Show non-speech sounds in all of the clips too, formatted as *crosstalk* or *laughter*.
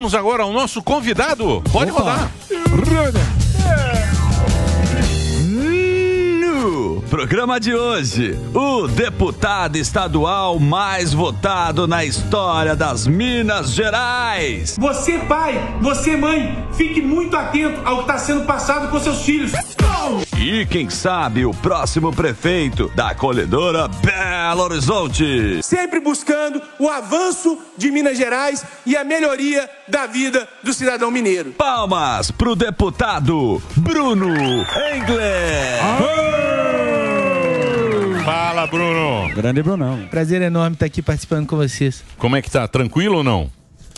Vamos agora ao nosso convidado. Pode Opa. rodar. No programa de hoje, o deputado estadual mais votado na história das Minas Gerais. Você, pai, você, mãe, fique muito atento ao que está sendo passado com seus filhos. Oh! E quem sabe o próximo prefeito da acolhedora Belo Horizonte. Sempre buscando o avanço de Minas Gerais e a melhoria da vida do cidadão mineiro. Palmas pro deputado Bruno Engler. Fala, Bruno. Grande Brunão. Prazer enorme estar aqui participando com vocês. Como é que tá? Tranquilo ou não?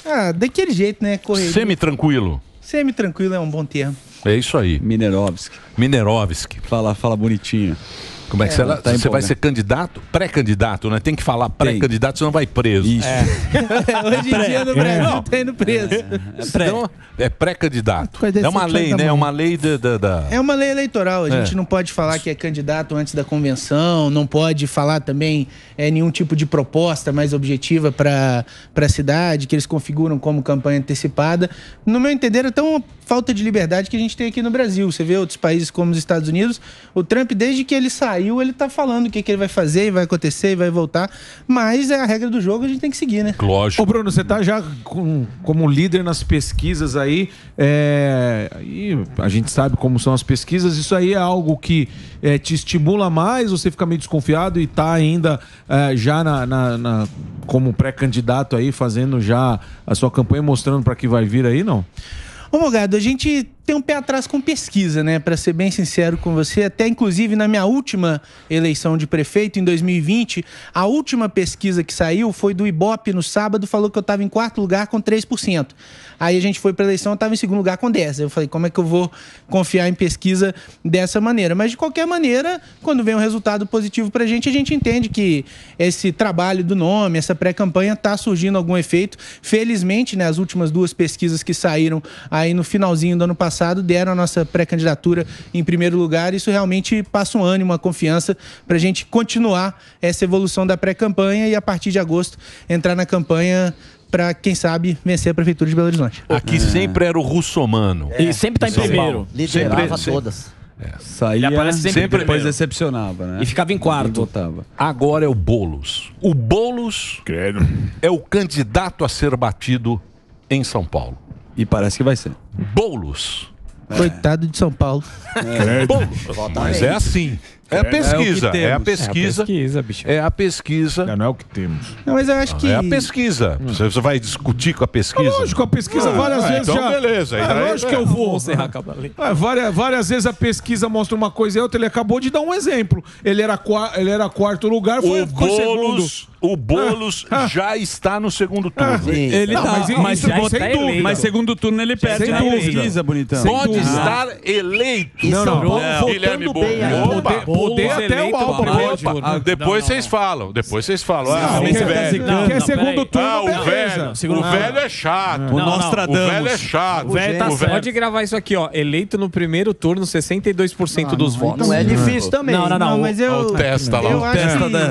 Ah, daquele jeito, né? Correria. Semi-tranquilo. Semi-tranquilo é um bom termo. É isso aí. Minerovski. Minerovski. Fala, fala bonitinho. Como é que é, tá você, vai né? ser candidato? Pré-candidato, né? Tem que falar pré-candidato, senão vai preso. Isso. É. é. *laughs* Hoje em dia no Brasil não. tá indo preso. É, pré-candidato. É, pré é, é uma assim lei, né? É uma lei da, da, da, É uma lei eleitoral. A é. gente não pode falar que é candidato antes da convenção, não pode falar também é, nenhum tipo de proposta mais objetiva para a cidade, que eles configuram como campanha antecipada. No meu entender, é tão falta de liberdade que a gente tem aqui no Brasil. Você vê outros países como os Estados Unidos, o Trump, desde que ele saiu, saiu, ele tá falando o que, que ele vai fazer, e vai acontecer, e vai voltar. Mas é a regra do jogo, a gente tem que seguir, né? Lógico. Ô, Bruno, você tá já com, como líder nas pesquisas aí. É, e a gente sabe como são as pesquisas. Isso aí é algo que é, te estimula mais, você fica meio desconfiado e tá ainda é, já na, na, na como pré-candidato aí, fazendo já a sua campanha, mostrando para que vai vir aí, não? Ô, Mogado, a gente tenho um pé atrás com pesquisa, né? Para ser bem sincero com você, até inclusive na minha última eleição de prefeito em 2020, a última pesquisa que saiu foi do Ibope no sábado, falou que eu estava em quarto lugar com 3%. Aí a gente foi para eleição, eu estava em segundo lugar com 10. Eu falei, como é que eu vou confiar em pesquisa dessa maneira? Mas de qualquer maneira, quando vem um resultado positivo para a gente, a gente entende que esse trabalho do nome, essa pré-campanha está surgindo algum efeito. Felizmente, né, as últimas duas pesquisas que saíram aí no finalzinho do ano passado passado deram a nossa pré-candidatura em primeiro lugar. Isso realmente passa um ânimo, uma confiança para a gente continuar essa evolução da pré-campanha e a partir de agosto entrar na campanha para quem sabe vencer a prefeitura de Belo Horizonte. Aqui é. sempre era o russomano. É. Ele sempre tá em primeiro. Liderava sempre, todas. É. Saía, Ele aparece sempre, sempre depois decepcionava, né? E ficava em quarto. Agora é o Bolos. O Bolos é o candidato a ser batido em São Paulo. E parece que vai ser. Boulos. Coitado de São Paulo. É. é. Boulos. Mas é assim. É, é, é, é a pesquisa. É, a pesquisa. É a pesquisa, É a pesquisa. Não, não é o que temos. Não, mas eu acho que. É a pesquisa. Hum. Você você vai discutir com a pesquisa? Ah, lógico, a pesquisa Ah, várias ah, vezes então já. beleza. É, Aí- lógico que eu vou. encerrar, Cavalinho. Ah, várias, várias vezes a pesquisa mostra uma coisa e outra. Ele acabou de dar um exemplo. Ele era, qua- ele era quarto lugar, foi, O Boulos, segundo. o Boulos já está no segundo turno. Ele Não, tá, mas mas, isso já está eleito. Mas segundo turno ele perde Sem né? na pesquisa, bonitão. Pode estar eleito. Não, não. Então, Guilherme Boulos poder até o Alba ah, depois vocês falam. Depois vocês falam. Ah, o velho. Porque segundo turno, o velho. O velho é chato. O Nostradamus. O é velho é chato. O velho tá Pode gravar isso aqui, ó. Eleito no primeiro turno, 62% ah, dos votos. Então é não é difícil também. Não, não, não. Mas eu... O testa lá. O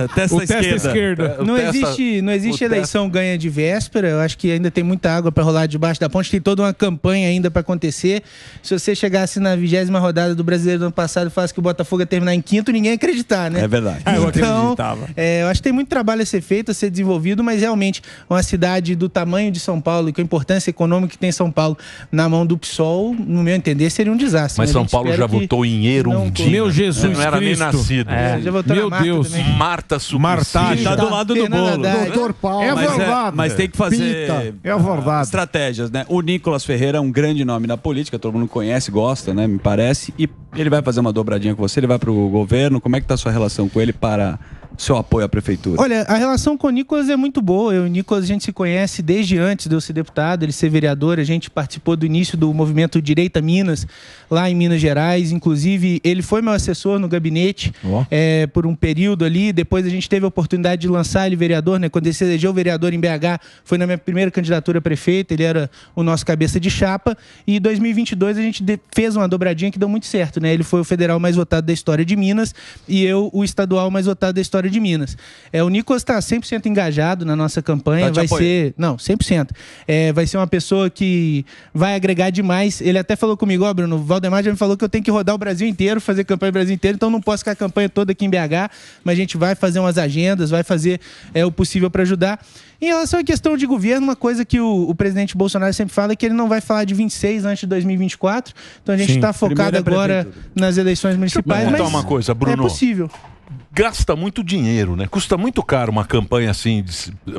testa da esquerda. Não existe, não existe eleição ganha de véspera. Eu acho que ainda tem muita água para rolar debaixo da ponte. Tem toda uma campanha ainda para acontecer. Se você chegasse na vigésima rodada do Brasileiro do ano passado e falasse que o Botafogo ia terminar em quinto, sinto ninguém acreditar, né? É verdade. Ah, eu então, é, eu acho que tem muito trabalho a ser feito, a ser desenvolvido, mas realmente uma cidade do tamanho de São Paulo e com a importância econômica que tem São Paulo na mão do PSOL, no meu entender, seria um desastre. Mas, né, São Paulo é. já votou em dia. Meu Jesus Não Cristo. era nem nascido. É. meu Marta Deus. Também. Marta Suplicy. Marta está do lado do bolo. Doutor Paulo. É mas, é, verdade. É, mas tem que fazer Pita. É verdade. estratégias, né? O Nicolas Ferreira é um grande nome na política, todo mundo conhece, gosta, né? Me parece. E ele vai fazer uma dobradinha com você, ele vai para o governo governo? Como é que está a sua relação com ele para seu apoio à prefeitura? Olha, a relação com o Nicolas é muito boa. Eu e o Nicolas, a gente se conhece desde antes de eu ser deputado, ele ser vereador. A gente participou do início do movimento Direita Minas, lá em Minas Gerais. Inclusive, ele foi meu assessor no gabinete oh. é, por um período ali. Depois a gente teve a oportunidade de lançar ele vereador, né? Quando ele se elegeu vereador em BH, foi na minha primeira candidatura a prefeito. Ele era o nosso cabeça de chapa. E em 2022 a gente fez uma dobradinha que deu muito certo, né? Ele foi o federal mais votado da história de Minas e eu o estadual mais votado da história de Minas. É, o Nicolas está 100% engajado na nossa campanha. Tá vai apoio. ser. Não, 100%. É, vai ser uma pessoa que vai agregar demais. Ele até falou comigo, ó, Bruno, o Valdemar já me falou que eu tenho que rodar o Brasil inteiro, fazer campanha no Brasil inteiro, então não posso ficar a campanha toda aqui em BH, mas a gente vai fazer umas agendas, vai fazer é, o possível para ajudar. Em relação à questão de governo, uma coisa que o, o presidente Bolsonaro sempre fala é que ele não vai falar de 26 antes de 2024. Então a gente está focado é agora né? nas eleições municipais. Deixa eu mas uma coisa, Bruno. É possível gasta muito dinheiro, né? Custa muito caro uma campanha assim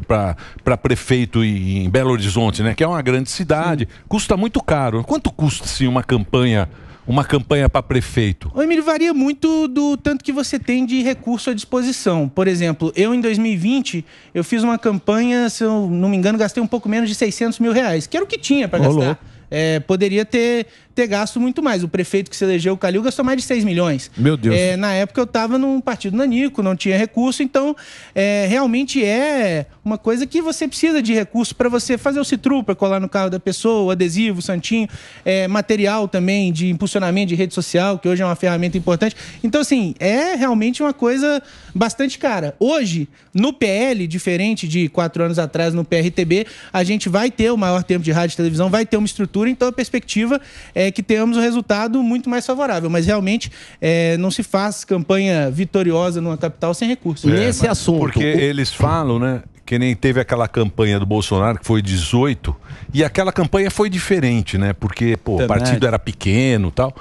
para prefeito em Belo Horizonte, né? Que é uma grande cidade. Sim. Custa muito caro. Quanto custa assim, uma campanha uma campanha para prefeito? O Emílio, varia muito do tanto que você tem de recurso à disposição. Por exemplo, eu em 2020, eu fiz uma campanha, se eu não me engano, gastei um pouco menos de 600 mil reais, que era o que tinha para gastar. É, poderia ter ter gasto muito mais. O prefeito que se elegeu, o Calil, gastou mais de 6 milhões. Meu Deus. É, na época eu estava num partido nanico, não tinha recurso, então é, realmente é uma coisa que você precisa de recurso para você fazer o citru, para colar no carro da pessoa, adesivo, santinho, é, material também de impulsionamento de rede social, que hoje é uma ferramenta importante. Então, assim, é realmente uma coisa bastante cara. Hoje, no PL, diferente de quatro anos atrás no PRTB, a gente vai ter o maior tempo de rádio e televisão, vai ter uma estrutura, então a perspectiva é é, que tenhamos um resultado muito mais favorável. Mas realmente é, não se faz campanha vitoriosa numa capital sem recursos. É, Nesse assunto. Porque o... eles falam, né? que nem teve aquela campanha do Bolsonaro, que foi 18, e aquela campanha foi diferente, né? Porque, pô, o partido era pequeno tal.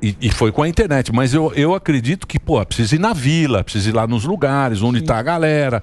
E, e, foi com a internet, mas eu, eu acredito que, pô, precisa ir na vila, precisa ir lá nos lugares onde está a galera,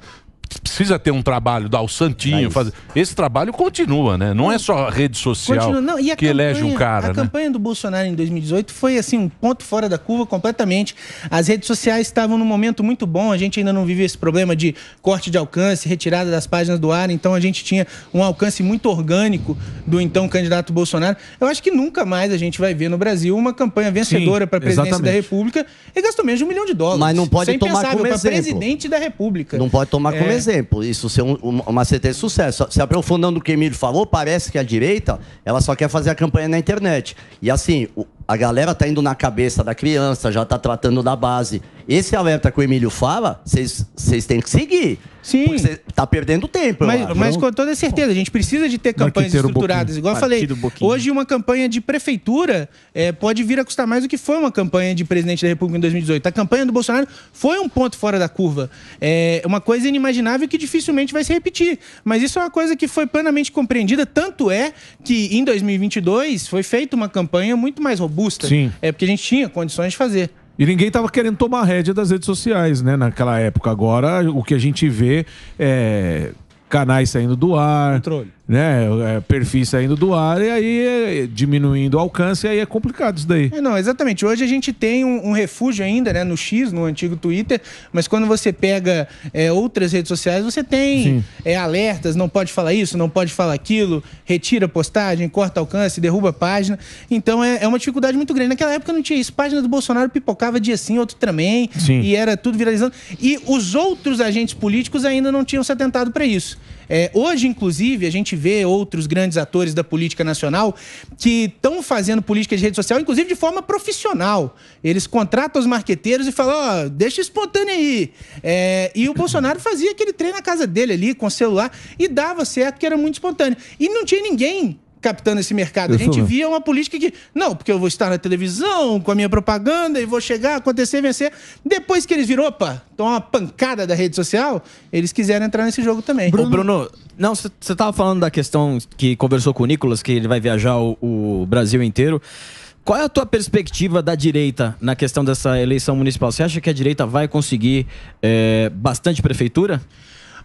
precisa ter um trabalho, dar o santinho, é fazer. Esse trabalho continua, né? Não é só rede social continua, que elege um cara. A né? campanha do Bolsonaro em 2018 foi assim um ponto fora da curva completamente. As redes sociais estavam num momento muito bom. A gente ainda não vive esse problema de corte de alcance, retirada das páginas do ar. Então a gente tinha um alcance muito orgânico do então candidato Bolsonaro. Eu acho que nunca mais a gente vai ver no Brasil uma campanha vencedora para a presidência exatamente. da República. e gastou menos de um milhão de dólares. Mas não pode é tomar como exemplo. presidente da República. Não pode tomar é, como exemplo exemplo, isso ser um, uma CT de sucesso. Se aprofundando o que o Emílio falou, parece que a direita ela só quer fazer a campanha na internet. E assim, a galera tá indo na cabeça da criança, já tá tratando da base. Esse alerta que o Emílio fala, vocês têm que seguir. Sim. Você tá perdendo tempo. Mas, mas, com toda certeza, a gente precisa de ter campanhas estruturadas. Um Igual eu ah, falei, hoje uma campanha de prefeitura é, pode vir a custar mais do que foi uma campanha de presidente da República em 2018. A campanha do Bolsonaro foi um ponto fora da curva. É uma coisa inimaginável que dificilmente vai se repetir. Mas isso é uma coisa que foi plenamente compreendida. Tanto é que em 2022 foi feita uma campanha muito mais robusta booster. Sim. É porque a gente tinha condições de fazer. E ninguém estava querendo tomar rédea das redes sociais, né? Naquela época. Agora, o que a gente vê é canais saindo do ar. Controle né, é, perfis saindo do ar e aí é, diminuindo o alcance, aí é complicado isso daí. É, não, exatamente. Hoje a gente tem um, um, refúgio ainda, né, no X, no antigo Twitter, mas quando você pega é, outras redes sociais, você tem é, alertas, não pode falar isso, não pode falar aquilo, retira postagem, corta alcance, derruba a página. Então é, é, uma dificuldade muito grande. Naquela época não tinha isso. Página do Bolsonaro pipocava dia sim, outro também, sim. e era tudo viralizando. E os outros agentes políticos ainda não tinham se atentado para isso. É, hoje, inclusive, a gente vê outros grandes atores da política nacional que estão fazendo política de rede social, inclusive de forma profissional. Eles contratam os marqueteiros e falam: ó, oh, deixa espontâneo aí. É, e o Bolsonaro fazia aquele trem na casa dele ali, com o celular, e dava certo, que era muito espontâneo. E não tinha ninguém captando esse mercado. a gente via uma política que, não, porque eu vou estar na televisão com a minha propaganda e vou chegar, acontecer, vencer. Depois que eles viram, opa, tomar uma pancada da rede social, eles quiseram entrar nesse jogo também. Bruno, Ô, Bruno não, você estava falando da questão que conversou com o Nicolas, que ele vai viajar o, o Brasil inteiro. Qual é a tua perspectiva da direita na questão dessa eleição municipal? Você acha que a direita vai conseguir é, bastante prefeitura?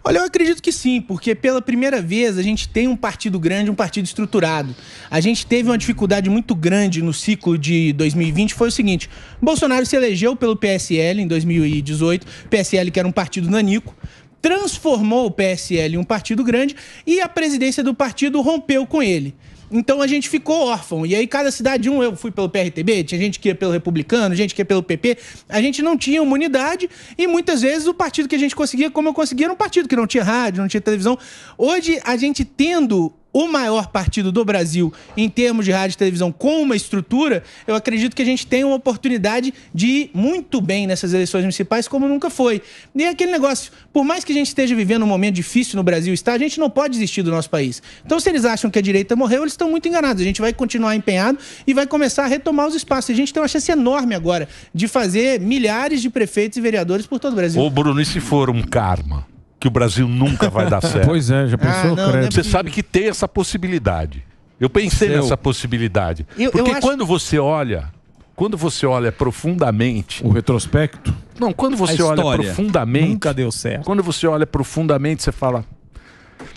Olha, eu acredito que sim, porque pela primeira vez a gente tem um partido grande, um partido estruturado. A gente teve uma dificuldade muito grande no ciclo de 2020, foi o seguinte: Bolsonaro se elegeu pelo PSL em 2018, PSL que era um partido nanico, transformou o PSL em um partido grande e a presidência do partido rompeu com ele. Então a gente ficou órfão. E aí, cada cidade, um, eu fui pelo PRTB, tinha gente que ia pelo Republicano, gente que ia pelo PP. A gente não tinha uma unidade e muitas vezes o partido que a gente conseguia, como eu conseguia, era um partido que não tinha rádio, não tinha televisão. Hoje, a gente tendo o maior partido do Brasil em termos de rádio e televisão com uma estrutura, eu acredito que a gente tem uma oportunidade de ir muito bem nessas eleições municipais, como nunca foi. E é aquele negócio, por mais que a gente esteja vivendo um momento difícil no Brasil, está, a gente não pode desistir do nosso país. Então, se eles acham que a direita morreu, eles estão muito enganados. A gente vai continuar empenhado e vai começar a retomar os espaços. A gente tem uma chance enorme agora de fazer milhares de prefeitos e vereadores por todo o Brasil. Ô, Bruno, e se for um karma? que o Brasil nunca vai dar *laughs* certo. pois é, já ah, pensou? Ah, não, é você sabe que tem essa possibilidade. Eu pensei nessa possibilidade. Eu, porque eu acho... quando você olha, quando você olha profundamente, o retrospecto? Não, quando você olha profundamente, nunca deu certo. Quando você olha profundamente, você fala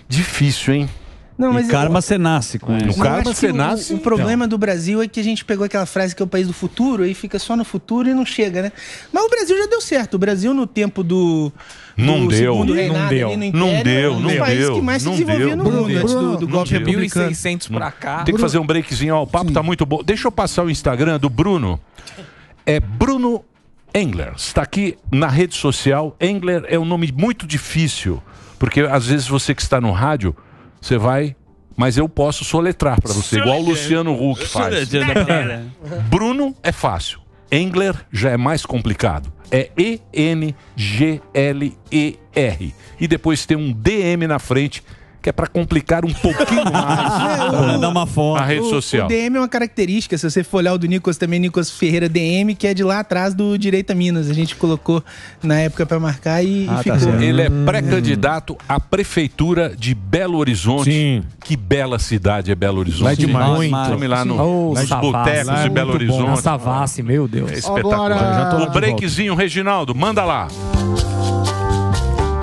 difícil, hein? Não, mas e karma você nasce com é. isso. karma assim, você nasce. O, problema então. do Brasil é que a gente pegou aquela frase que é o país do futuro e fica só no futuro e não chega, né? Mas o Brasil já deu certo. O Brasil no tempo do não deu, não deu, Império, não é deu, não deu, país que mais se desenvolvia no mundo antes do, do golpe republicano. 1.600 para cá. Tem que fazer um breakzinho, ó, o papo Sim. tá muito bom. Deixa eu passar o Instagram do Bruno. É Bruno Engler, está aqui na rede social. Engler é um nome muito difícil, porque às vezes você que está no rádio você vai. Mas eu posso soletrar para você, igual o Luciano Huck faz. Bruno é fácil. Engler já é mais complicado. É E-N-G-L-E-R. E depois tem um D M na frente que é para complicar um pouquinho *laughs* mais. Dá uma foto. A rede social. O, DM é uma característica, se você for olhar o do Nicolas também, Nicolas Ferreira DM, que é de lá atrás do Direita Minas. A gente colocou na época para marcar e, ah, e tá ficou. Tá Ele é hum. pré-candidato à prefeitura de Belo Horizonte. Sim. Que bela cidade é Belo Horizonte. Vai demais. Muito. Vamos lá no, oh, nos botecos lá de Belo Horizonte. Bom. Savassi, meu Deus. É espetacular. Agora... O breakzinho, Reginaldo, manda lá.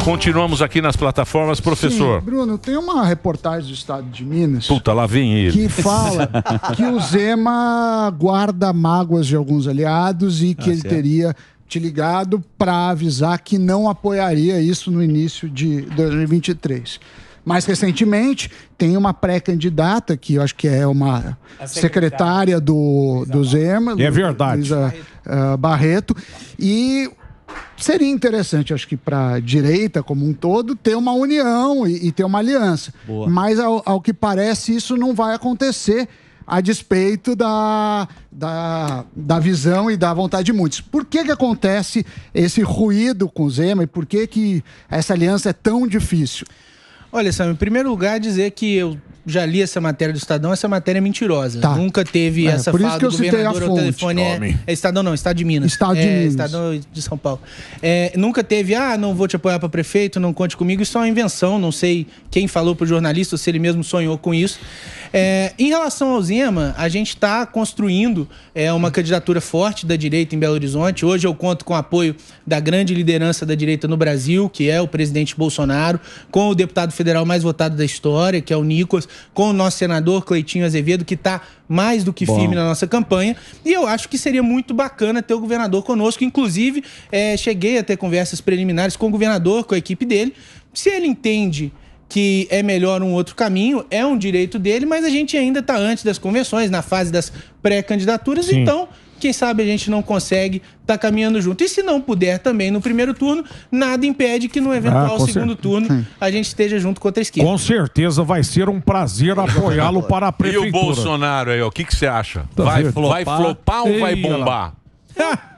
Continuamos aqui nas plataformas, professor. Sim, Bruno, tem uma reportagem do estado de Minas. Puta, lá vem ele. Que fala que o Zema guarda mágoas de alguns aliados e que ah, ele certo. teria te ligado para avisar que não apoiaria isso no início de 2023. Mais recentemente, tem uma pré-candidata, que eu acho que é uma secretária, secretária do, do Zema. É verdade. Luiza uh, eh, Barreto. E seria interessante, acho que para a direita como um todo, ter uma união e, e ter uma aliança. Boa. Mas, ao, ao, que parece, isso não vai acontecer a despeito da, da, da visão e da vontade de muitos. Por que, que acontece esse ruído com o Zema e por que, que essa aliança é tão difícil? Olha, Sam, em primeiro lugar, dizer que eu já li essa matéria do Estadão, essa matéria é mentirosa. Tá. Nunca teve é, essa por fala isso que eu do governador, citei a fonte. o telefone é, é, Estadão não, Estado de Minas. Estado de é, Minas. Estadão de São Paulo. É, nunca teve, ah, não vou te apoiar para prefeito, não conte comigo. Isso é uma invenção, não sei quem falou pro jornalista, se ele mesmo sonhou com isso. É, em relação ao Zema, a gente está construindo é, uma candidatura forte da direita em Belo Horizonte. Hoje eu conto com o apoio da grande liderança da direita no Brasil, que é o presidente Bolsonaro, com o deputado federal mais votado da história, que é o Nicolas, com o nosso senador Cleitinho Azevedo, que está mais do que Bom. firme na nossa campanha. E eu acho que seria muito bacana ter o governador conosco. Inclusive, é, cheguei a ter conversas preliminares com o governador, com a equipe dele. Se ele entende que é melhor um outro caminho, é um direito dele, mas a gente ainda está antes das convenções, na fase das pré-candidaturas, então quem sabe a gente não consegue estar tá caminhando junto. E se não puder também no primeiro turno, nada impede que no ah, eventual ah, segundo turno a gente esteja junto com a esquerda. Com certeza vai ser um prazer apoiá-lo para a prefeitura. E o Bolsonaro aí, o que, que você acha? Tá vai, flopar, vai flopar ou Ei, vai bombar?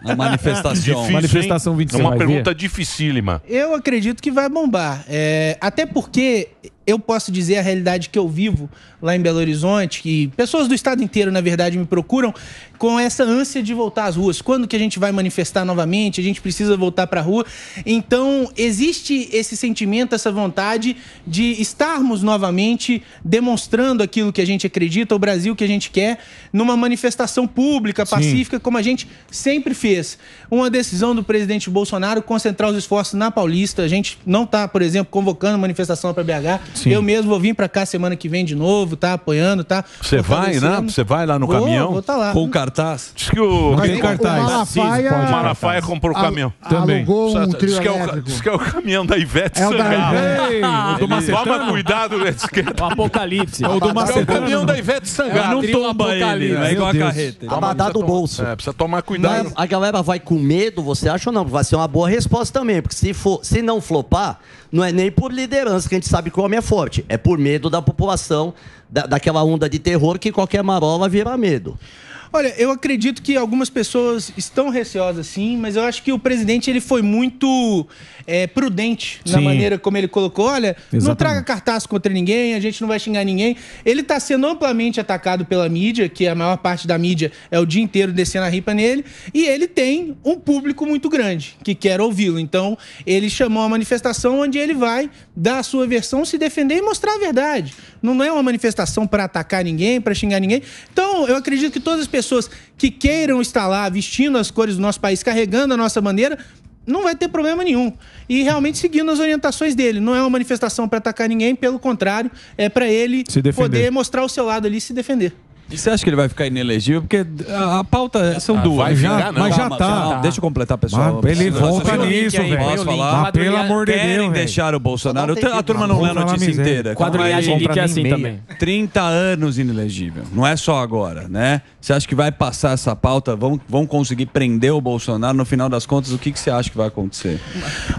Na manifestação. Difícil, manifestação 25. É uma pergunta dificílima. Eu acredito que vai bombar. É, até porque eu posso dizer a realidade que eu vivo lá em Belo Horizonte, que pessoas do estado inteiro, na verdade, me procuram com essa ânsia de voltar às ruas. Quando que a gente vai manifestar novamente? A gente precisa voltar para a rua. Então, existe esse sentimento, essa vontade de estarmos novamente demonstrando aquilo que a gente acredita, o Brasil que a gente quer, numa manifestação pública, pacífica, Sim. como a gente sempre fez. Uma decisão do presidente Bolsonaro concentrar os esforços na Paulista. A gente não está, por exemplo, convocando manifestação para BH. Sim. Eu mesmo vou vir para cá semana que vem de novo, tá? Apoiando, tá? Você vai, né? Você vai lá no vou, caminhão? Vou tá lá. Com o cartaz. Diz que o. Tem cartaz. O Malafaia, o Malafaia comprou o caminhão. também. Tá Alugou um trio diz que, é o, diz que é o caminhão da Ivete é Sangalo. *laughs* Da Toma cuidado, né, é é O Apocalipse. É o do É o é caminhão da Ivete Sangalo. Não tomba ele, né? É igual a carreta. Abadá do bolso. É, precisa tomar cuidado. A galera vai com medo, você acha ou não? Vai ser uma boa resposta também, porque se for, se não flopar, não é nem por liderança, que a gente sabe que o homem é forte, é por medo da população, da, daquela onda de terror que qualquer marola vira medo. Olha, eu acredito que algumas pessoas estão receosas sim, mas eu acho que o presidente ele foi muito é, prudente sim. na maneira como ele colocou. Olha, Exatamente. não traga cartaz contra ninguém, a gente não vai xingar ninguém. Ele está sendo amplamente atacado pela mídia, que a maior parte da mídia é o dia inteiro descendo a ripa nele, e ele tem um público muito grande que quer ouvi-lo. Então, ele chamou a manifestação onde ele vai dar a sua versão, se defender e mostrar a verdade. Não é uma manifestação para atacar ninguém, para xingar ninguém. Então, eu acredito que todas as pessoas que queiram estar lá vestindo as cores do nosso país, carregando a nossa bandeira, não vai ter problema nenhum. E realmente seguindo as orientações dele. Não é uma manifestação para atacar ninguém, pelo contrário, é para ele poder mostrar o seu lado ali e se defender. E você acha que ele vai ficar inelegível? Porque a, a pauta são ah, duas. Né? Já, mas já tá. tá. deixa eu completar, pessoal. Mas, ele volta nisso, velho. Posso falar? pelo amor de Deus. Querem deixar o Bolsonaro. A turma não lê a notícia inteira. Quadrilhagem geek é assim também. 30 anos inelegível. Não é só agora, né? Você acha que vai passar essa pauta? Vão, vão conseguir prender o Bolsonaro? No final das contas, o que, que você acha que vai acontecer?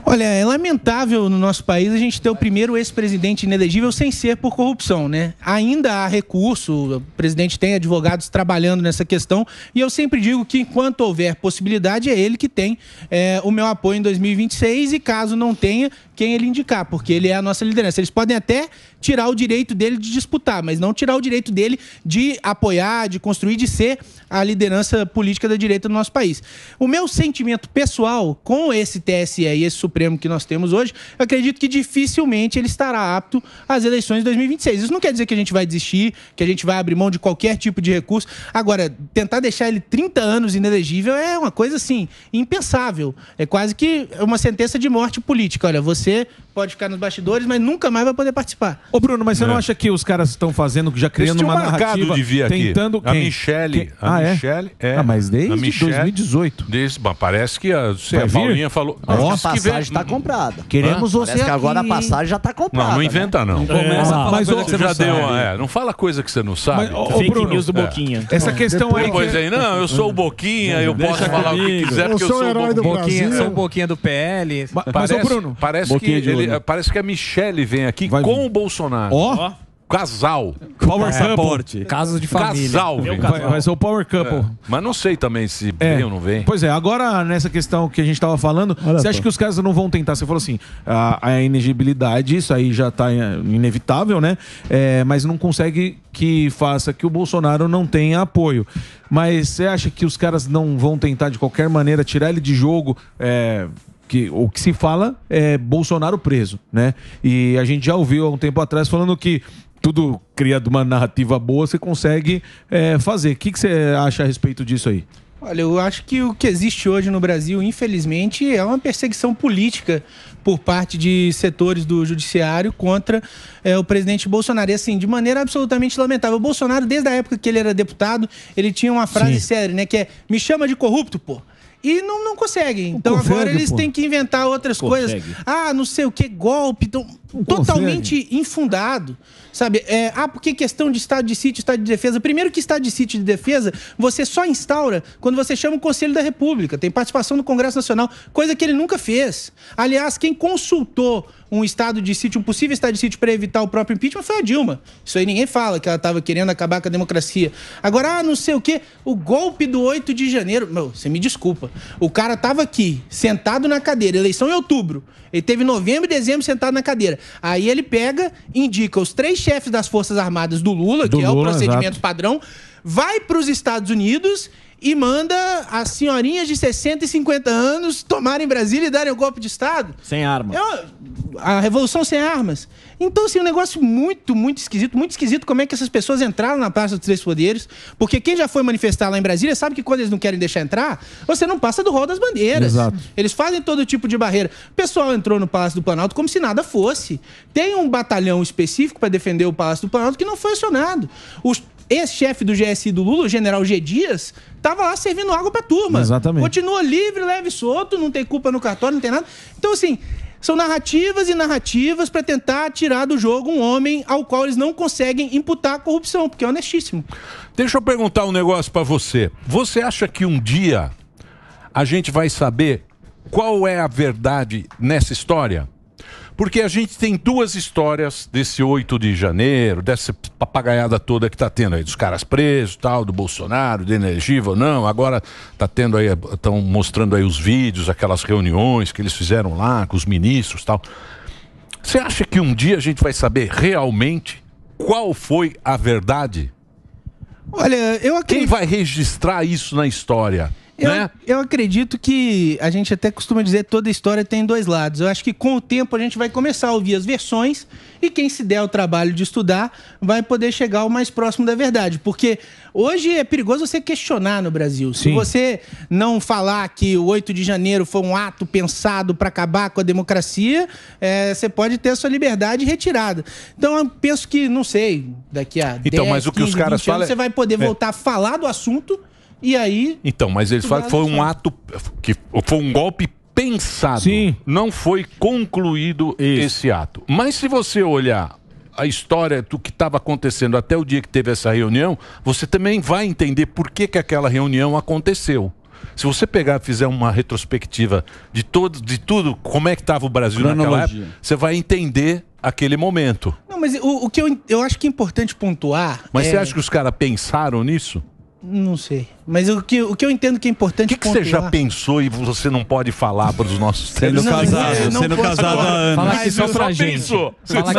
Olha, é lamentável no nosso país a gente ter o primeiro ex-presidente inelegível sem ser por corrupção, né? Ainda há recurso, o presidente gente tem advogados trabalhando nessa questão e eu sempre digo que enquanto houver possibilidade, é ele que tem é, o meu apoio em 2026 e caso não tenha, quem ele indicar, porque ele é a nossa liderança. Eles podem até tirar o direito dele de disputar, mas não tirar o direito dele de apoiar, de construir, de ser a liderança política da direita no nosso país. O meu sentimento pessoal com esse TSE e esse Supremo que nós temos hoje, eu acredito que dificilmente ele estará apto às eleições de 2026. Isso não quer dizer que a gente vai desistir, que a gente vai abrir mão de qualquer tipo de recurso. Agora, tentar deixar ele 30 anos inelegível é uma coisa assim impensável. É quase que uma sentença de morte política. Olha, você pode ficar nos bastidores, mas nunca mais vai poder participar. Ô, Bruno, mas você é. não acha que os caras estão fazendo, já criando uma narrativa, de vir aqui. tentando quem? A Michelle. Quem? Ah, a é? Michelle, é. Ah, mas desde 2018. Desde, parece que a, se a Paulinha falou... Nossa, a passagem está hum. comprada. Queremos Hã? você parece que agora a passagem já está comprada. Não, não né? inventa não. Não é. começa a mas, coisa que você já deu, é, é, não fala coisa que você não sabe. Mas, ô, Fake Bruno, news do é. Boquinha. Essa hum. questão aí... aí, não, eu sou o Boquinha, eu posso falar o que quiser, porque eu sou o Boquinha. Sou o Boquinha do PL. Mas, ô, Bruno... Parece que ele, parece que a Michelle vem aqui Vai com vir. o Bolsonaro. Ó. Oh. Casal. Power é. Couple. Casas de família. Casal. casal. Vai, vai, ser o Power Couple. É. Mas não sei também se é. vem ou não vem. Pois é, agora nessa questão que a gente estava falando, você acha que os caras não vão tentar? Você falou assim, a, a inegibilidade, isso aí já está inevitável, né? É, mas não consegue que faça que o Bolsonaro não tenha apoio. Mas você acha que os caras não vão tentar de qualquer maneira tirar ele de jogo, é, que o que se fala é Bolsonaro preso, né? E a gente já ouviu há um tempo atrás falando que tudo criado uma narrativa boa você consegue é, fazer. O que, que você acha a respeito disso aí? Olha, eu acho que o que existe hoje no Brasil, infelizmente, é uma perseguição política por parte de setores do judiciário contra é, o presidente Bolsonaro. E assim, de maneira absolutamente lamentável. O Bolsonaro, desde a época que ele era deputado, ele tinha uma frase Sim. séria, né? Que é: me chama de corrupto, pô. E não, não conseguem. Então consegue, agora eles pô. têm que inventar outras consegue. coisas. Ah, não sei o que, golpe. Então, totalmente Consegue. infundado, sabe? É, ah, porque questão de estado de sítio, estado de defesa. Primeiro que estado de sítio de defesa você só instaura quando você chama o Conselho da República, tem participação no Congresso Nacional, coisa que ele nunca fez. Aliás, quem consultou um estado de sítio, um possível estado de sítio para evitar o próprio impeachment foi a Dilma. Isso aí ninguém fala que ela estava querendo acabar com a democracia. Agora, ah, não sei o quê, o golpe do 8 de janeiro, meu, você me desculpa. O cara estava aqui, sentado na cadeira, eleição em outubro. Ele teve novembro e dezembro sentado na cadeira. Aí ele pega, indica os três chefes das Forças Armadas do Lula, do que Lula, é o procedimento exato. padrão, vai para os Estados Unidos e manda as senhorinhas de 60 e 50 anos tomarem Brasília e darem o um golpe de Estado. Sem armas. É a Revolução Sem Armas. Então, assim, um negócio muito, muito esquisito. Muito esquisito como é que essas pessoas entraram na Praça dos Três Poderes. Porque quem já foi manifestar lá em Brasília sabe que quando eles não querem deixar entrar, você não passa do rol das bandeiras. Exato. Eles fazem todo tipo de barreira. O pessoal entrou no Palácio do Planalto como se nada fosse. Tem um batalhão específico para defender o Palácio do Planalto que não foi acionado. Os ex-chefe do GSI do Lula, o general G. Dias, tava lá servindo água pra turma. Exatamente. Continua livre, leve solto, não tem culpa no cartório, não tem nada. Então, assim, são narrativas e narrativas para tentar tirar do jogo um homem ao qual eles não conseguem imputar corrupção, porque é honestíssimo. Deixa eu perguntar um negócio para você. Você acha que um dia a gente vai saber qual é a verdade nessa história? Porque a gente tem duas histórias desse 8 de janeiro, dessa papagaiada toda que está tendo aí, dos caras presos, tal, do Bolsonaro, de energia, não, agora está tendo aí, estão mostrando aí os vídeos, aquelas reuniões que eles fizeram lá com os ministros, tal. Você acha que um dia a gente vai saber realmente qual foi a verdade? Olha, eu acredito. Quem vai registrar isso na história? Eu, né? eu acredito que a gente até costuma dizer toda história tem dois lados. Eu acho que com o tempo a gente vai começar a ouvir as versões e quem se der o trabalho de estudar vai poder chegar o mais próximo da verdade. Porque hoje é perigoso você questionar no Brasil. Sim. Se você não falar que o 8 de janeiro foi um ato pensado para acabar com a democracia, é, você pode ter a sua liberdade retirada. Então eu penso que, não sei, daqui a. Então, 10, mas o que 15, os caras falam. É você vai poder é. voltar é... a falar do assunto e aí. Então, mas eles falam que foi um ato. que foi um golpe pensado. Sim. Não foi concluído Isso. esse ato. Mas se você olhar a história do que estava acontecendo até o dia que teve essa reunião, você também vai entender por que, que aquela reunião aconteceu. Se você pegar, fizer uma retrospectiva de todo, de tudo, como é que estava o Brasil Cronologia. naquela época, você vai entender aquele momento. Não, mas o, o que eu, eu acho que é importante pontuar. Mas é... você acha que os caras pensaram nisso? Não sei. Mas o que, o que eu entendo que é importante. O que, que você já pensou e você não pode falar para os nossos sendo casado, não, sendo casado há anos. Fala aqui só pra gente. Pensou. Fala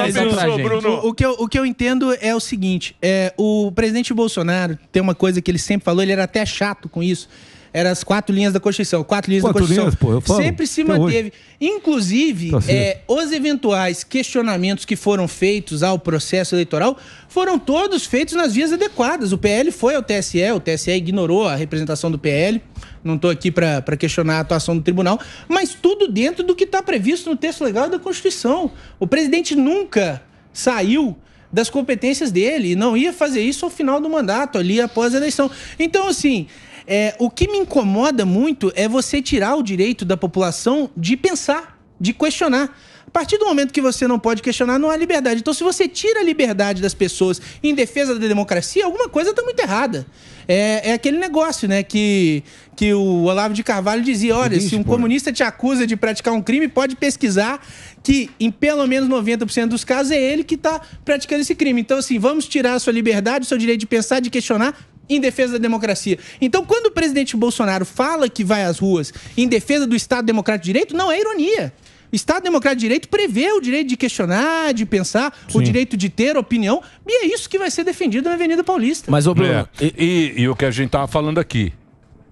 só Bruno. O, que eu, o que eu entendo é o seguinte: é, o presidente Bolsonaro tem uma coisa que ele sempre falou, ele era até chato com isso era as quatro linhas da Constituição. Quatro linhas quatro da Constituição. Linhas, pô, eu falo, Sempre se manteve. Inclusive, tá é, os eventuais questionamentos que foram feitos ao processo eleitoral foram todos feitos nas vias adequadas. O PL foi ao TSE, o TSE ignorou a representação do PL. Não estou aqui para questionar a atuação do tribunal, mas tudo dentro do que está previsto no texto legal da Constituição. O presidente nunca saiu das competências dele e não ia fazer isso ao final do mandato, ali após a eleição. Então, assim, é, o que me incomoda muito é você tirar o direito da população de pensar, de questionar. A partir do momento que você não pode questionar, não há liberdade. Então, se você tira a liberdade das pessoas em defesa da democracia, alguma coisa está muito errada. É, é, aquele negócio, né, que, que o Olavo de Carvalho dizia: olha, se um comunista te acusa de praticar um crime, pode pesquisar que em pelo menos 90% dos casos é ele que está praticando esse crime. Então, assim, vamos tirar a sua liberdade, o seu direito de pensar, de questionar em defesa da democracia. Então, quando o presidente Bolsonaro fala que vai às ruas em defesa do Estado Democrático de Direito, não é ironia. O Estado Democrático de Direito prevê o direito de questionar, de pensar, Sim. o direito de ter opinião, e é isso que vai ser defendido na Avenida Paulista. Mas, ô Bruno... É. E, e, e o que a gente estava falando aqui,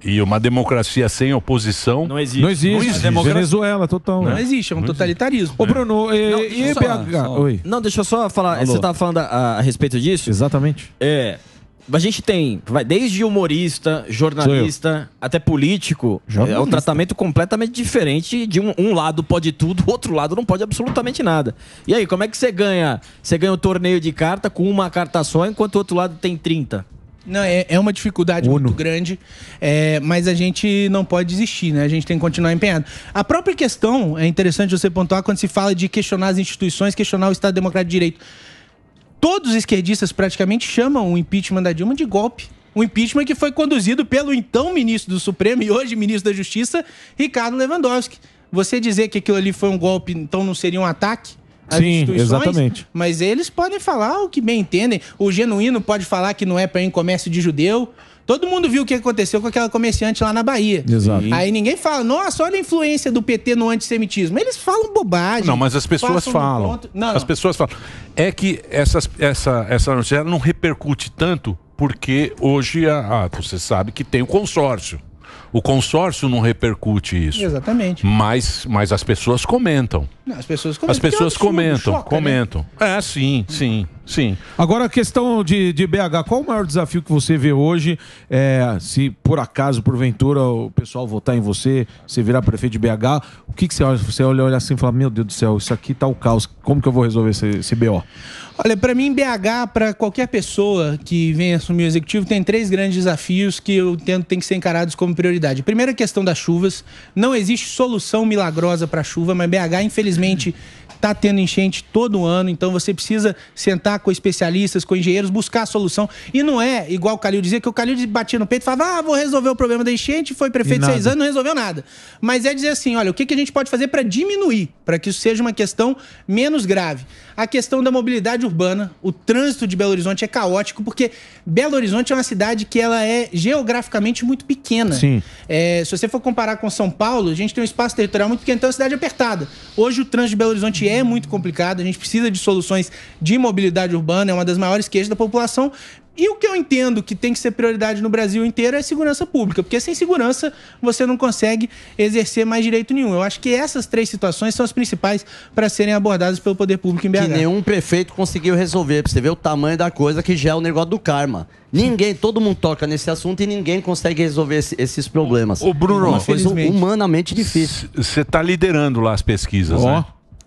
e uma democracia sem oposição não existe. Não existe. Não existe. Venezuela, total. Não, não existe, é um totalitarismo. Ô, Bruno, é. e, não, e só, BH? Só. Não, deixa eu só falar. Alô. Você estava falando a, a, respeito disso? Exatamente. É a gente tem vai, desde humorista, jornalista, até político. Jornalista. É, é um tratamento completamente diferente de um, um lado pode tudo, *laughs* o outro lado não pode absolutamente nada. E aí, como é que você ganha? Você ganha o um torneio de carta com uma carta só, enquanto o outro lado tem 30. Não, é, é uma dificuldade Uno. muito grande, é, mas a gente não pode desistir, né? A gente tem que continuar empenhado. A própria questão é interessante você pontuar quando se fala de questionar as instituições, questionar o Estado Democrático de Direito todos os esquerdistas praticamente chamam o impeachment da Dilma de golpe. O impeachment que foi conduzido pelo então ministro do Supremo e hoje ministro da Justiça, Ricardo Lewandowski. Você dizer que aquilo ali foi um golpe, então não seria um ataque? As Sim, exatamente. Mas eles podem falar o que bem entendem. O genuíno pode falar que não é para ir em comércio de judeu. Todo mundo viu o que aconteceu com aquela comerciante lá na Bahia. Exato. Aí ninguém fala, nossa, olha a influência do PT no antissemitismo. Eles falam bobagem. Não, mas as pessoas falam. Um não, as não. pessoas falam. É que essas, essa, essa notícia não repercute tanto porque hoje a, a, você sabe que tem o consórcio. O consórcio não repercute isso. Exatamente. Mas, mas as pessoas comentam. Não, as pessoas comentam. As pessoas é um absurdo, comentam, choca, né? comentam. Né? É, sim, sim. Sim. Agora a questão de, de BH, qual o maior desafio que você vê hoje? É, se por acaso, porventura, o pessoal votar em você, você virar prefeito de BH, o que, que você olha? Você olha, olha assim e fala, meu Deus do céu, isso aqui tá o caos, como que eu vou resolver esse, esse BO? Olha, para mim, BH, para qualquer pessoa que venha assumir o executivo, tem três grandes desafios que eu tento tem que ser encarados como prioridade. Primeiro, a questão das chuvas. Não existe solução milagrosa para chuva, mas BH, infelizmente, está tendo enchente todo ano, então você precisa sentar conversar com especialistas, com engenheiros, buscar a solução. E não é igual o Calil dizia, que o Calil batia no peito e falava: ah, vou resolver o problema da enchente, foi prefeito seis anos, não resolveu nada. Mas é dizer assim: olha, o que, que a gente pode fazer para diminuir, para que isso seja uma questão menos grave? A questão da mobilidade urbana, o trânsito de Belo Horizonte é caótico, porque Belo Horizonte é uma cidade que ela é geograficamente muito pequena. Sim. É, se você for comparar com São Paulo, a gente tem um espaço territorial muito pequeno, então é uma cidade apertada. Hoje o trânsito de Belo Horizonte é muito complicado, a gente precisa de soluções de mobilidade mobilidade urbana, é uma das maiores queixas da população. E o que eu entendo que tem que ser prioridade no Brasil inteiro é segurança pública, porque sem segurança você não consegue exercer mais direito nenhum. Eu acho que essas três situações são as principais para serem abordadas pelo poder público em BH. Que nenhum prefeito conseguiu resolver, para você ver o tamanho da coisa que já é o negócio do karma. Ninguém, todo mundo toca nesse assunto e ninguém consegue resolver esse, esses problemas. O Bruno, é uma coisa humanamente difícil. Você está liderando lá as pesquisas, oh. né?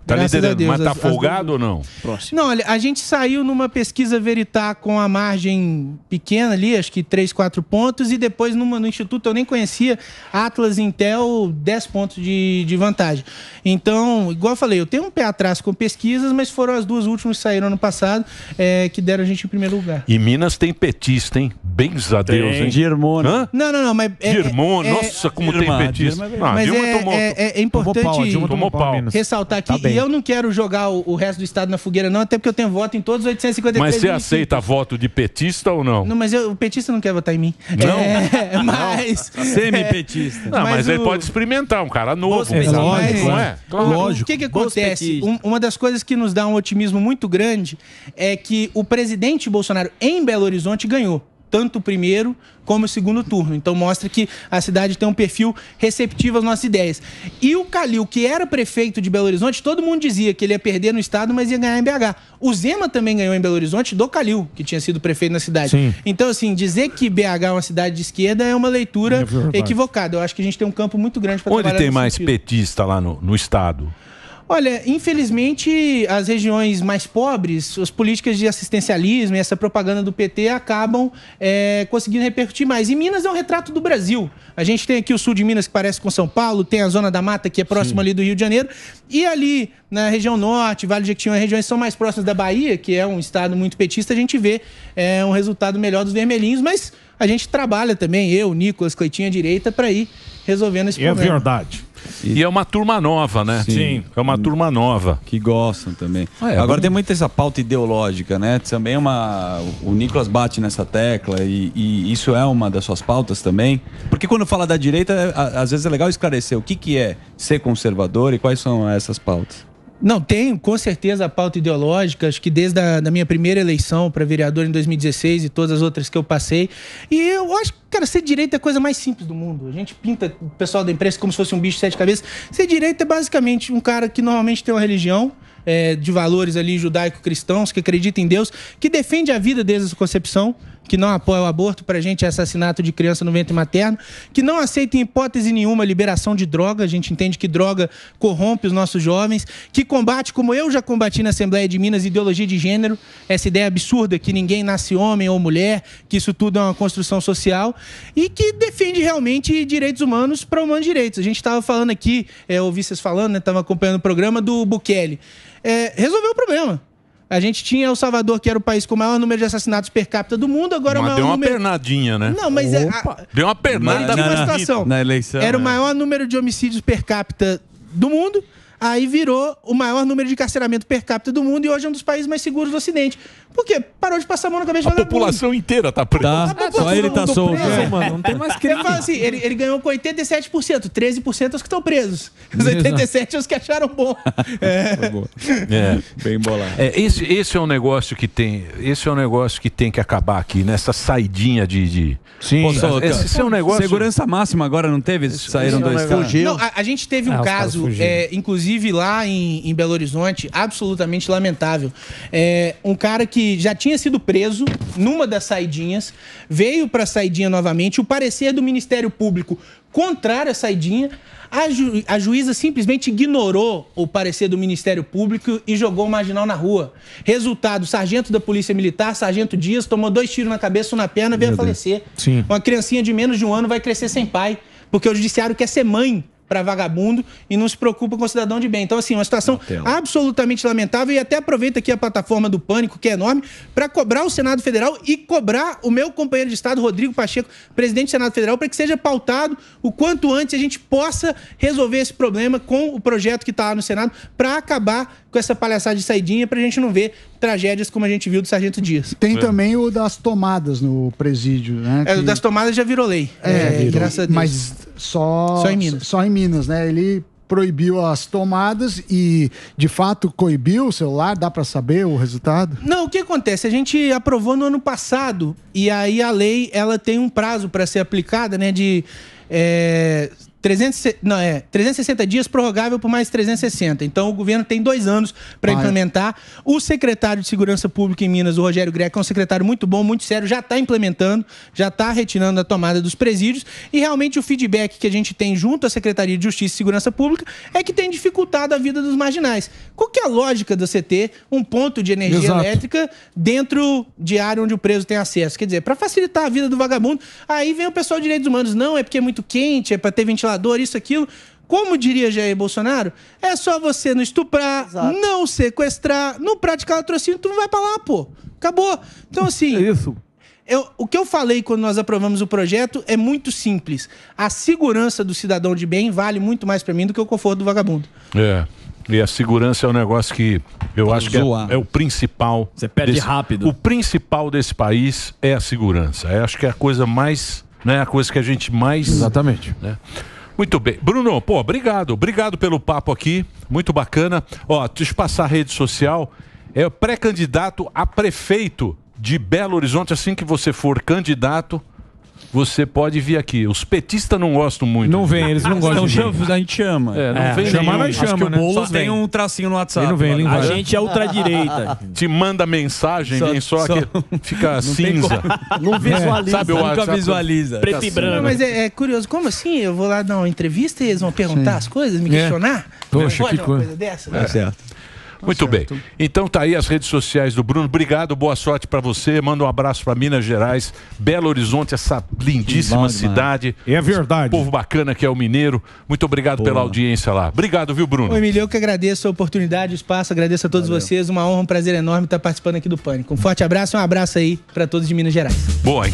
Tá Graças liderando, Deus, mas tá as, folgado as... ou não? Próximo. Não, olha, a gente saiu numa pesquisa Veritá com a margem pequena ali, acho que 3, 4 pontos, e depois numa, no Instituto, eu nem conhecia, Atlas Intel, 10 pontos de, de vantagem. Então, igual eu falei, eu tenho um pé atrás com pesquisas, mas foram as duas últimas que saíram ano passado, é, que deram a gente em primeiro lugar. E Minas tem petista, hein? Bens a Deus, hein? Dirmona. Hã? Não, não, não, mas... É, é, é, nossa, como Dirma, tem petista. Dirma, é ah, mas Dilma é, tomou, é, é importante tomou pau, Dilma tomou pau, ressaltar aqui, tá bem, eu não quero jogar o, o, resto do estado na fogueira, não, até porque eu tenho voto em todos os 853 Mas você municípios. aceita voto de petista ou não? Não, mas eu, o petista não quer votar em mim. Não? É, *laughs* mas... Tá semi-petista. Não, mas, mas o... ele pode experimentar, um cara novo. É lógico, não é? Lógico. O que, que acontece? Um, uma das coisas que nos dá um otimismo muito grande é que o presidente Bolsonaro em Belo Horizonte ganhou tanto o primeiro como o segundo turno. Então mostra que a cidade tem um perfil receptivo às nossas ideias. E o Calil, que era prefeito de Belo Horizonte, todo mundo dizia que ele ia perder no estado, mas ia ganhar em BH. O Zema também ganhou em Belo Horizonte do Calil, que tinha sido prefeito na cidade. Sim. Então, assim, dizer que BH é uma cidade de esquerda é uma leitura é equivocada. Eu acho que a gente tem um campo muito grande para trabalhar. Onde tem mais sentido. petista lá no, no estado? Olha, infelizmente, as regiões mais pobres, as políticas de assistencialismo e essa propaganda do PT acabam é, conseguindo repercutir mais. E Minas é um retrato do Brasil. A gente tem aqui o sul de Minas que parece com São Paulo, tem a Zona da Mata que é próxima ali do Rio de Janeiro. E ali, na região norte, Vale de Jequitinhonha, regiões são mais próximas da Bahia, que é um estado muito petista, a gente vê é, um resultado melhor dos vermelhinhos, mas a gente trabalha também, eu, Nicolas, Cleitinha Direita, para ir resolvendo esse é problema. É verdade. E, e é uma turma nova, né? Sim, Sim é uma turma nova. Que gostam também. Ah, é, Agora tem muita essa pauta ideológica, né? Também é uma. O Nicolas bate nessa tecla e, e, isso é uma das suas pautas também. Porque quando fala da direita, é, às vezes é legal esclarecer o que, que é ser conservador e quais são essas pautas. Não, tenho com certeza a pauta ideológica, acho que desde a da minha primeira eleição para vereador em 2016 e todas as outras que eu passei. E eu acho que, cara, ser direito é a coisa mais simples do mundo. A gente pinta o pessoal da imprensa como se fosse um bicho de sete cabeças. Ser direito é basicamente um cara que normalmente tem uma religião, é, de valores ali judaico-cristãos, que acredita em Deus, que defende a vida desde a sua concepção, que não apoia o aborto, para a gente é assassinato de criança no ventre materno, que não aceita em hipótese nenhuma liberação de droga, a gente entende que droga corrompe os nossos jovens, que combate, como eu já combati na Assembleia de Minas, ideologia de gênero, essa ideia absurda que ninguém nasce homem ou mulher, que isso tudo é uma construção social, e que defende realmente direitos humanos para humanos direitos. A gente estava falando aqui, é, ouvi vocês falando, estava né, acompanhando o programa do Bukele. É, resolveu o problema a gente tinha El Salvador, que era o país com o maior número de assassinatos per capita do mundo, agora é mas o maior deu uma número... pernadinha, né? Não, mas... É, a... Deu uma pernada. uma situação. Na eleição. Era o né? maior número de homicídios per capita do mundo, aí virou o maior número de carceramento per capita do mundo e hoje é um dos países mais seguros do Ocidente. Porque parou de passar a mão na cabeça de A vagabundo. população inteira tá presa. Tá. A Só ele tá solto. É. não tem mais crime. Ele fala assim, ele, ele ganhou com 87%, 13% é os que estão presos. Os 87% é os que acharam bom. *laughs* É. É. Bem bolado. É, esse, esse é um negócio que tem. Esse é um negócio que tem que acabar aqui, nessa saidinha de. de... Sim, Pô, esse, esse é um negócio. Segurança máxima agora não teve? Saíram é dois caras. Não, a, a gente teve ah, um Ah, caso, é, inclusive lá em, em Belo Horizonte, absolutamente lamentável. É, um cara que que já tinha sido preso numa das saidinhas, veio para a saidinha novamente. O parecer do Ministério Público contrário à saidinha, a, ju a, juíza simplesmente ignorou o parecer do Ministério Público e jogou o marginal na rua. Resultado: sargento da Polícia Militar, sargento Dias, tomou dois tiros na cabeça, um na perna, veio a falecer. Uma criancinha de menos de um ano vai crescer sem pai, porque o judiciário quer ser mãe para vagabundo e não se preocupa com o cidadão de bem. Então, assim, uma situação absolutamente lamentável e até aproveita aqui a plataforma do Pânico, que é enorme, para cobrar o Senado Federal e cobrar o meu companheiro de Estado, Rodrigo Pacheco, presidente do Senado Federal, para que seja pautado o quanto antes a gente possa resolver esse problema com o projeto que está lá no Senado para acabar com essa palhaçada de saidinha para a gente não ver tragédias como a gente viu do Sargento Dias. Tem é. também o das tomadas no presídio, né? É, que... o das tomadas já virou lei. É, é virou. graças a Deus. Mas só, só em Minas. Só em Minas Minas, né? Ele proibiu as tomadas e de fato coibiu o celular? Dá para saber o resultado? Não, o que acontece? A gente aprovou no ano passado e aí a lei ela tem um prazo para ser aplicada, né? De é, 300, não, é, 360 dias, prorrogável por mais 360. Então, o governo tem dois anos para ah, é. implementar. O secretário de Segurança Pública em Minas, o Rogério Greco, é um secretário muito bom, muito sério, já está implementando, já está retirando a tomada dos presídios. E realmente o feedback que a gente tem junto à Secretaria de Justiça e Segurança Pública é que tem dificultado a vida dos marginais. Qual que é a lógica de você ter um ponto de energia Exato. elétrica dentro de área onde o preso tem acesso? Quer dizer, para facilitar a vida do vagabundo, aí vem o pessoal de direitos humanos. Não, é porque é muito quente, é para ter ventilação estuprador, isso, aquilo. Como diria Jair Bolsonaro, é só você não estuprar, Exato. não sequestrar, não praticar latrocínio, tu não vai pra lá, pô. Acabou. Então, assim. É isso. Eu, o que eu falei quando nós aprovamos o projeto é muito simples. A segurança do cidadão de bem vale muito mais para mim do que o conforto do vagabundo. É. E a segurança é um negócio que eu acho que é, é, o principal. Você perde desse, rápido. O principal desse país é a segurança. Eu acho que é a coisa mais. Né, a coisa que a gente mais. Exatamente. Né? Muito bem. Bruno, pô, obrigado. Obrigado pelo papo aqui. Muito bacana. Ó, deixa eu passar a rede social. É pré-candidato a prefeito de Belo Horizonte. Assim que você for candidato, você pode vir aqui. Os petistas não gostam muito. Não vem, eles não gostam. Então a gente chama. É, não é, vem chamar nós chama, que o né? Boulos tem um tracinho no WhatsApp. Ele não vem, ele a gente é ultradireita. *laughs* Te manda mensagem, só, vem só, só... que *laughs* fica não cinza. É. Não visualiza. Sabe, o Nunca visualiza. Preto e branco. mas é, é, curioso, como assim? Eu vou lá dar uma entrevista e eles vão perguntar Sim. as coisas, me questionar? É. Poxa, que coisa. coisa dessa? É. Né? certo. Tá Muito certo. bem. Então tá aí as redes sociais do Bruno. Obrigado, boa sorte para você. Manda um abraço para Minas Gerais, Belo Horizonte, essa lindíssima cidade. É verdade. Povo bacana que é o mineiro. Muito obrigado boa. pela audiência lá. Obrigado, viu, Bruno? Oi Emílio, eu que agradeço a oportunidade, o espaço, agradeço a todos Valeu. vocês. Uma honra, um prazer enorme estar participando aqui do Pânico. Um forte abraço, e um abraço aí para todos de Minas Gerais. Boa,